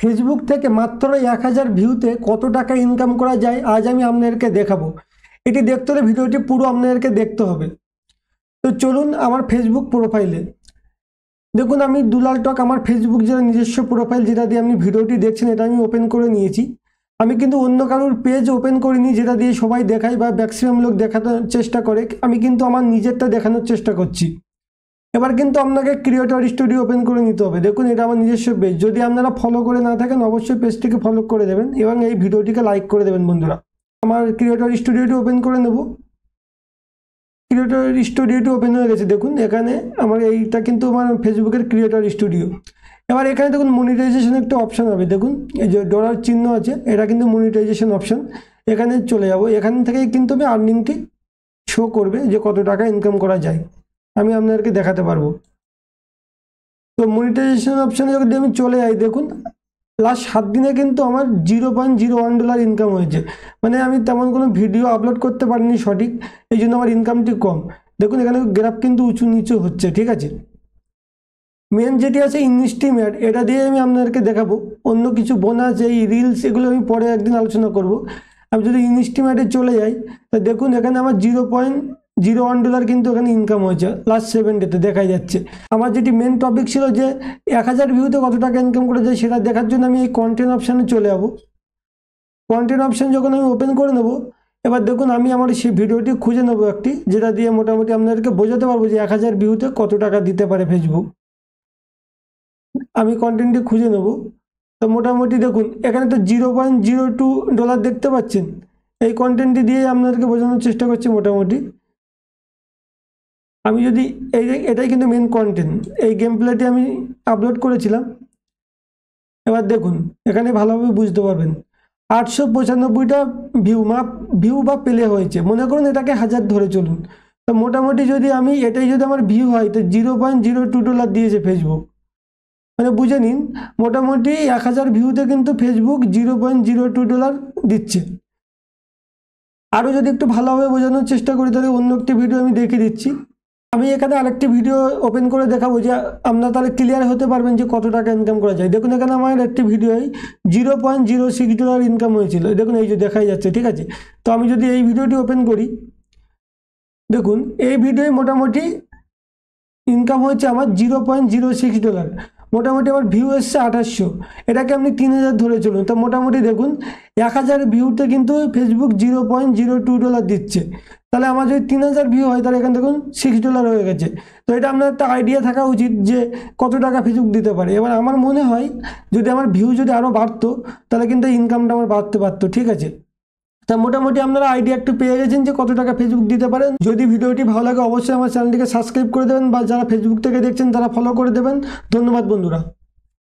Facebook থেকে মাত্র এক হাজার ভিউতে কত টাকা ইনকাম করা যায় আজ আমি আপনাদেরকে দেখাবো এটি দেখতে হলে ভিডিওটি পুরো আপনাদেরকে দেখতে হবে তো চলুন আমার ফেসবুক প্রোফাইলে দেখুন আমি দুলাল টক আমার ফেসবুক যেটা নিজস্ব প্রোফাইল যেটা দিয়ে আপনি ভিডিওটি দেখছেন এটা আমি ওপেন করে নিয়েছি আমি কিন্তু অন্য কারোর পেজ ওপেন করিনি যেটা দিয়ে সবাই দেখায় বা ম্যাক্সিমাম লোক দেখানোর চেষ্টা করে আমি কিন্তু আমার নিজেরটা দেখানোর চেষ্টা করছি এবার কিন্তু আপনাকে ক্রিয়েটর স্টুডিও ওপেন করে নিতে হবে দেখুন এটা আমার নিজস্ব পেজ যদি আপনারা ফলো করে না থাকেন অবশ্যই পেজটিকে ফলো করে দেবেন এবং এই ভিডিওটিকে লাইক করে দেবেন বন্ধুরা আমার ক্রিয়েটর স্টুডিওটি ওপেন করে নেব ক্রিয়েটর স্টুডিওটি ওপেন হয়ে গেছে দেখুন এখানে আমার এইটা কিন্তু আমার ফেসবুকের ক্রিয়েটর স্টুডিও এবার এখানে দেখুন মনিটাইজেশন একটা অপশান হবে দেখুন এই যে ডলার চিহ্ন আছে এটা কিন্তু মনিটাইজেশন অপশান এখানে চলে যাব এখান থেকে কিন্তু আমি আর্নিংটি শো করবে যে কত টাকা ইনকাম করা যায় আমি আপনাদেরকে দেখাতে পারবো তো মনিটাইজেশন অপশানে যদি আমি চলে যাই দেখুন লাস্ট সাত দিনে কিন্তু আমার zero point zero one dollar income হয়েছে মানে আমি তেমন কোনো ভিডিও আপলোড করতে পারিনি সঠিক এই জন্য আমার ইনকামটি কম দেখুন এখানে গ্রাফ কিন্তু উঁচু নিচু হচ্ছে ঠিক আছে মেন যেটি আছে ইনস্টিমেট এটা দিয়ে আমি আপনাদেরকে দেখাবো অন্য কিছু বোনাস এই রিলস এগুলো আমি পরে একদিন আলোচনা করব আমি যদি ইনস্টিমেটে চলে যাই তা দেখুন এখানে আমার zero point zero one dollar কিন্তু এখানে ইনকাম হয়েছে লাস্ট সেভেন ডেতে দেখা যাচ্ছে আমার যেটি মেন টপিক ছিল যে এক হাজার ভিউতে কত টাকা ইনকাম করে যায় সেটা দেখার জন্য আমি এই কন্টেন্ট অপশানে চলে যাবো কন্টেন্ট অপশান যখন আমি ওপেন করে নেবো এবার দেখুন আমি আমার সেই ভিডিওটি খুঁজে নেবো একটি যেটা দিয়ে মোটামুটি আপনাদেরকে বোঝাতে পারবো যে এক হাজার ভিউতে কত টাকা দিতে পারে ফেসবুক আমি কন্টেন্টটি খুঁজে নেব তো মোটামুটি দেখুন এখানে তো zero point zero two dollar দেখতে পাচ্ছেন এই কন্টেন্টটি দিয়ে আপনাদেরকে বোঝানোর চেষ্টা করছি মোটামুটি আমি যদি এই এটাই কিন্তু মেন কন্টেন্ট এই গেম প্লেটি আমি আপলোড করেছিলাম এবার দেখুন এখানে ভালোভাবে বুঝতে পারবেন আটশো পঁচানব্বইটা ভিউ মাপ ভিউ বা প্লে হয়েছে মনে করুন এটাকে হাজার ধরে চলুন তো মোটামুটি যদি আমি এটাই যদি আমার ভিউ হয় তো zero point zero two dollar দিয়েছে ফেসবুক মানে বুঝে নিন মোটামুটি এক হাজার ভিউতে কিন্তু Facebook zero point zero two dollar দিচ্ছে আরও যদি একটু ভালোভাবে বোঝানোর চেষ্টা করি তাহলে অন্য একটি ভিডিও আমি দেখে দিচ্ছি আমি এখানে আরেকটি ভিডিও ওপেন করে দেখাবো যে আপনারা তাহলে ক্লিয়ার হতে পারবেন যে কত টাকা ইনকাম করা যায় দেখুন এখানে আমার একটি ভিডিওয় zero point zero six dollar income হয়েছিল দেখুন এই যে দেখাই যাচ্ছে ঠিক আছে তো আমি যদি এই ভিডিওটি ওপেন করি দেখুন এই ভিডিওয় মোটামুটি ইনকাম হয়েছে আমার zero point zero six dollar মোটামুটি আমার ভিউ এসছে আঠাশশো এটাকে আপনি তিন হাজার ধরে চলুন তো মোটামুটি দেখুন এক হাজার ভিউতে কিন্তু Facebook zero point zero two dollar দিচ্ছে তাহলে আমার যদি তিন হাজার ভিউ হয় তাহলে এখান থেকে সিক্স ডলার হয়ে গেছে তো এটা আপনার একটা আইডিয়া থাকা উচিত যে কত টাকা ফেসবুক দিতে পারে এবার আমার মনে হয় যদি আমার ভিউ যদি আরও বাড়তো তাহলে কিন্তু ইনকামটা আমার বাড়তে পারতো ঠিক আছে তা মোটামুটি আপনারা আইডিয়া একটু পেয়ে গেছেন যে কত টাকা ফেসবুক দিতে পারেন যদি ভিডিওটি ভালো লাগে অবশ্যই আমার চ্যানেলটিকে সাবস্ক্রাইব করে দেবেন বা যারা ফেসবুক থেকে দেখছেন তারা ফলো করে দেবেন ধন্যবাদ বন্ধুরা